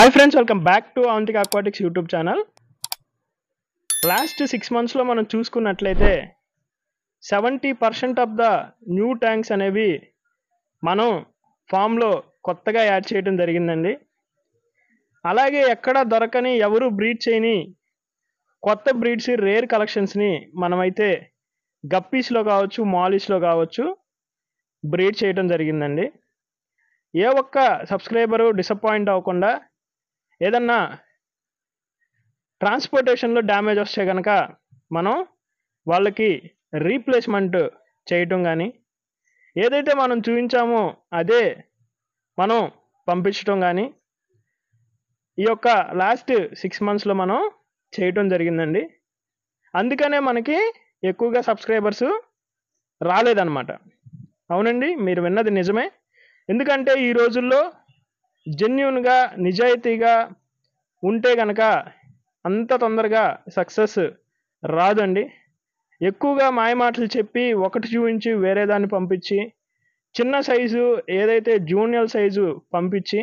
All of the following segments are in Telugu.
hi friends welcome back to Avantika Aquatics YouTube channel last six మంత్స్లో మనం చూసుకున్నట్లయితే seventy percent of the new tanks అనేవి మనం ఫామ్లో కొత్తగా యాడ్ చేయడం జరిగిందండి అలాగే ఎక్కడ దొరకని ఎవరు బ్రీడ్ చేయని కొత్త బ్రీడ్స్ రేర్ కలెక్షన్స్ని మనమైతే గప్పీస్లో కావచ్చు మాలిస్లో కావచ్చు బ్రీడ్ చేయడం జరిగిందండి ఏ ఒక్క సబ్స్క్రైబరు డిసప్పాయింట్ అవ్వకుండా ఏదన్నా ట్రాన్స్పోర్టేషన్లో డ్యామేజ్ వస్తే కనుక మనం వాళ్ళకి రీప్లేస్మెంట్ చేయటం కానీ ఏదైతే మనం చూపించామో అదే మనం పంపించటం కానీ ఈ యొక్క లాస్ట్ సిక్స్ మంత్స్లో మనం చేయటం జరిగిందండి అందుకనే మనకి ఎక్కువగా సబ్స్క్రైబర్స్ రాలేదన్నమాట అవునండి మీరు విన్నది నిజమే ఎందుకంటే ఈ రోజుల్లో జెన్యున్గా నిజాయితీగా ఉంటే కనుక అంత తొందరగా సక్సెస్ రాదండి ఎక్కువగా మాయమాటలు చెప్పి ఒకటి చూపించి వేరే దాన్ని పంపించి చిన్న సైజు ఏదైతే జూనియర్ సైజు పంపించి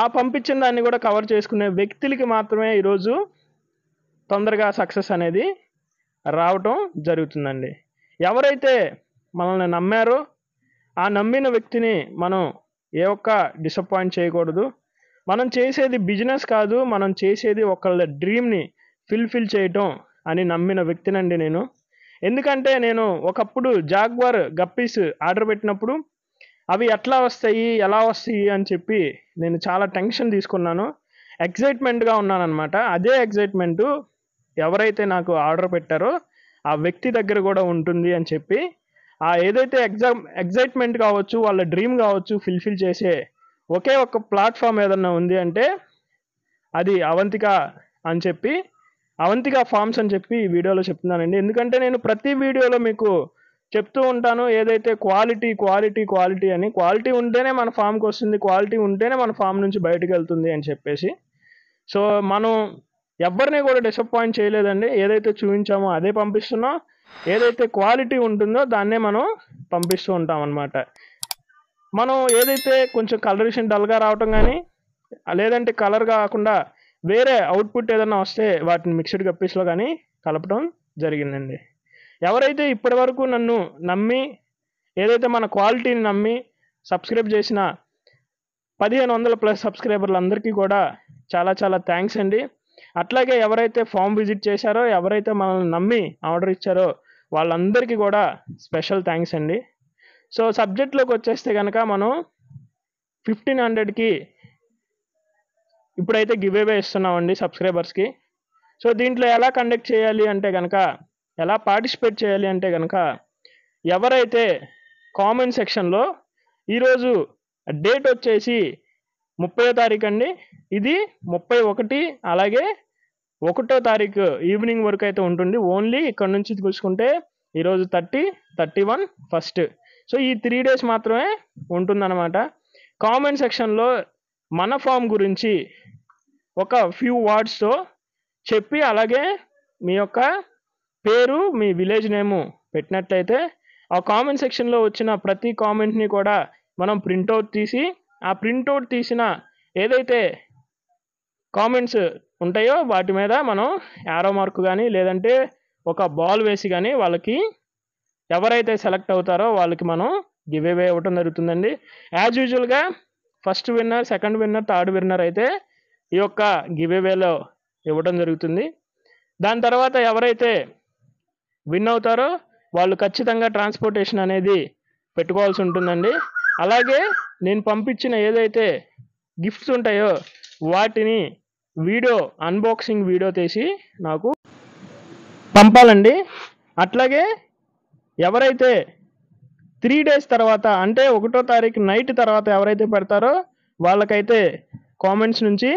ఆ పంపించిన దాన్ని కూడా కవర్ చేసుకునే వ్యక్తులకి మాత్రమే ఈరోజు తొందరగా సక్సెస్ అనేది రావటం జరుగుతుందండి ఎవరైతే మనల్ని నమ్మారో ఆ నమ్మిన వ్యక్తిని మనం ఏ ఒక్క డిసప్పాయింట్ చేయకూడదు మనం చేసేది బిజినెస్ కాదు మనం చేసేది ఒకళ్ళ డ్రీమ్ని ఫిల్ఫిల్ చేయటం అని నమ్మిన వ్యక్తినండి నేను ఎందుకంటే నేను ఒకప్పుడు జాగ్వార్ గప్పీస్ ఆర్డర్ పెట్టినప్పుడు అవి ఎట్లా వస్తాయి ఎలా వస్తాయి అని చెప్పి నేను చాలా టెన్షన్ తీసుకున్నాను ఎగ్జైట్మెంట్గా ఉన్నానమాట అదే ఎగ్జైట్మెంటు ఎవరైతే నాకు ఆర్డర్ పెట్టారో ఆ వ్యక్తి దగ్గర కూడా ఉంటుంది అని చెప్పి ఆ ఏదైతే ఎగ్జామ్ ఎగ్జైట్మెంట్ కావచ్చు వాళ్ళ డ్రీమ్ కావచ్చు ఫుల్ఫిల్ చేసే ఒకే ఒక ప్లాట్ఫామ్ ఏదన్నా ఉంది అంటే అది అవంతిక అని చెప్పి అవంతిక ఫామ్స్ అని చెప్పి ఈ వీడియోలో చెప్తున్నానండి ఎందుకంటే నేను ప్రతి వీడియోలో మీకు చెప్తూ ఉంటాను ఏదైతే క్వాలిటీ క్వాలిటీ క్వాలిటీ అని క్వాలిటీ ఉంటేనే మన ఫామ్కి వస్తుంది క్వాలిటీ ఉంటేనే మన ఫామ్ నుంచి బయటకు వెళ్తుంది అని చెప్పేసి సో మనం ఎవరిని కూడా డిసప్పాయింట్ చేయలేదండి ఏదైతే చూపించామో అదే పంపిస్తున్నాం ఏదైతే క్వాలిటీ ఉంటుందో దాన్నే మనం పంపిస్తూ ఉంటాం అనమాట మనం ఏదైతే కొంచెం కలరేషన్ డల్గా రావటం కానీ లేదంటే కలర్ కాకుండా వేరే అవుట్పుట్ ఏదైనా వస్తే వాటిని మిక్స్డ్ కప్పీస్లో కానీ కలపడం జరిగిందండి ఎవరైతే ఇప్పటి వరకు నన్ను నమ్మి ఏదైతే మన క్వాలిటీని నమ్మి సబ్స్క్రైబ్ చేసిన పదిహేను వందల ప్లస్ సబ్స్క్రైబర్లందరికీ కూడా చాలా చాలా థ్యాంక్స్ అండి అట్లాగే ఎవరైతే ఫామ్ విజిట్ చేశారో ఎవరైతే మనల్ని నమ్మి ఆర్డర్ ఇచ్చారో వాళ్ళందరికీ కూడా స్పెషల్ థ్యాంక్స్ అండి సో సబ్జెక్ట్లోకి వచ్చేస్తే కనుక మనం ఫిఫ్టీన్ హండ్రెడ్కి ఇప్పుడైతే గివ్ అవే ఇస్తున్నామండి సబ్స్క్రైబర్స్కి సో దీంట్లో ఎలా కండక్ట్ చేయాలి అంటే కనుక ఎలా పార్టిసిపేట్ చేయాలి అంటే కనుక ఎవరైతే కామెంట్ సెక్షన్లో ఈరోజు డేట్ వచ్చేసి ముప్పై తారీఖు అండి ఇది ముప్పై ఒకటి అలాగే ఒకటో తారీఖు ఈవినింగ్ వరకు అయితే ఉంటుంది ఓన్లీ ఇక్కడ నుంచి చూసుకుంటే ఈరోజు thirty thirty one first so ఈ త్రీ డేస్ మాత్రమే ఉంటుందన్నమాట కామెంట్ సెక్షన్లో మన ఫామ్ గురించి ఒక ఫ్యూ వర్డ్స్తో చెప్పి అలాగే మీ యొక్క పేరు మీ విలేజ్ నేము పెట్టినట్లయితే ఆ కామెంట్ సెక్షన్లో వచ్చిన ప్రతి కామెంట్ని కూడా మనం ప్రింటౌట్ తీసి ఆ ప్రింటౌట్ తీసిన ఏదైతే కామెంట్స్ ఉంటాయో వాటి మీద మనం యారో మార్క్ కానీ లేదంటే ఒక బాల్ వేసి కానీ వాళ్ళకి ఎవరైతే సెలెక్ట్ అవుతారో వాళ్ళకి మనం గివ్ అవే ఇవ్వటం జరుగుతుందండి యాజ్ యూజువల్గా first winner second winner third winner అయితే ఈ యొక్క గివ్ అవేలో ఇవ్వటం జరుగుతుంది దాని తర్వాత ఎవరైతే విన్ అవుతారో వాళ్ళు ఖచ్చితంగా ట్రాన్స్పోర్టేషన్ అనేది పెట్టుకోవాల్సి ఉంటుందండి అలాగే నేను పంపించిన ఏదైతే గిఫ్ట్స్ ఉంటాయో వాటిని వీడియో అన్బాక్సింగ్ వీడియో తీసి నాకు పంపాలండి అట్లాగే ఎవరైతే త్రీ డేస్ తర్వాత అంటే ఒకటో తారీఖు నైట్ తర్వాత ఎవరైతే పెడతారో వాళ్ళకైతే కామెంట్స్ నుంచి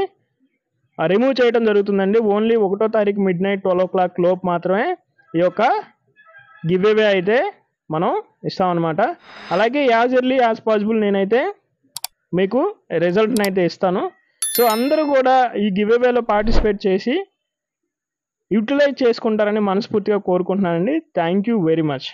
రిమూవ్ చేయడం జరుగుతుందండి ఓన్లీ ఒకటో తారీఖు midnight twelve o'clock లోపు మాత్రమే ఈ యొక్క గివ్ అయితే మనం ఇస్తామన్నమాట అలాగే యాజ్ ఎర్లీ యాజ్ పాసిబుల్ నేనైతే మీకు రిజల్ట్ని అయితే ఇస్తాను సో అందరూ కూడా ఈ గివ్ అవేలో పార్టిసిపేట్ చేసి యూటిలైజ్ చేసుకుంటారని మనస్ఫూర్తిగా కోరుకుంటున్నానండి థ్యాంక్ యూ వెరీ మచ్